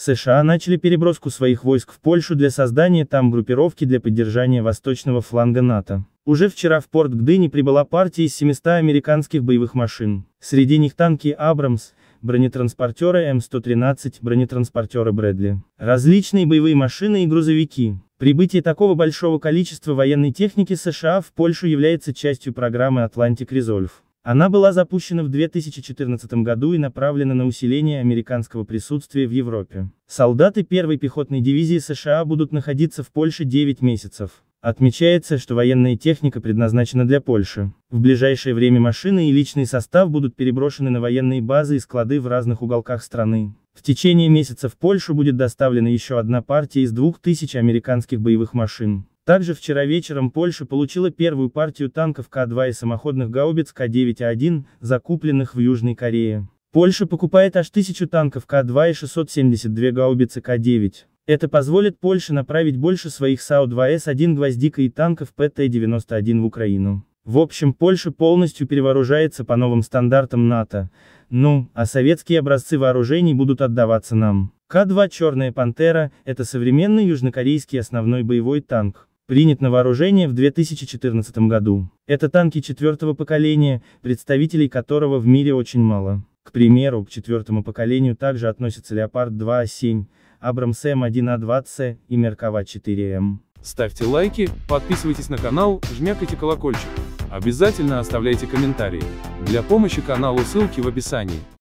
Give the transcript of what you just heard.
США начали переброску своих войск в Польшу для создания там группировки для поддержания восточного фланга НАТО. Уже вчера в порт Гдыни прибыла партия из 700 американских боевых машин. Среди них танки «Абрамс», бронетранспортеры М113, бронетранспортеры «Брэдли», различные боевые машины и грузовики. Прибытие такого большого количества военной техники США в Польшу является частью программы «Атлантик Резольв». Она была запущена в 2014 году и направлена на усиление американского присутствия в Европе. Солдаты 1-й пехотной дивизии США будут находиться в Польше 9 месяцев. Отмечается, что военная техника предназначена для Польши. В ближайшее время машины и личный состав будут переброшены на военные базы и склады в разных уголках страны. В течение месяца в Польшу будет доставлена еще одна партия из 2000 американских боевых машин. Также вчера вечером Польша получила первую партию танков К-2 и самоходных гаубиц К-9А1, закупленных в Южной Корее. Польша покупает аж 1000 танков К-2 и 672 гаубицы К-9. Это позволит Польше направить больше своих САУ-2С1 «Гвоздика» и танков ПТ-91 в Украину. В общем, Польша полностью перевооружается по новым стандартам НАТО. Ну, а советские образцы вооружений будут отдаваться нам. К-2 «Черная пантера» — это современный южнокорейский основной боевой танк принят на вооружение в 2014 году. Это танки четвертого поколения, представителей которого в мире очень мало. К примеру, к четвертому поколению также относятся Леопард 2А7, Абрамс М1А2С и Меркава 4М. Ставьте лайки, подписывайтесь на канал, жмякайте колокольчик. Обязательно оставляйте комментарии. Для помощи каналу ссылки в описании.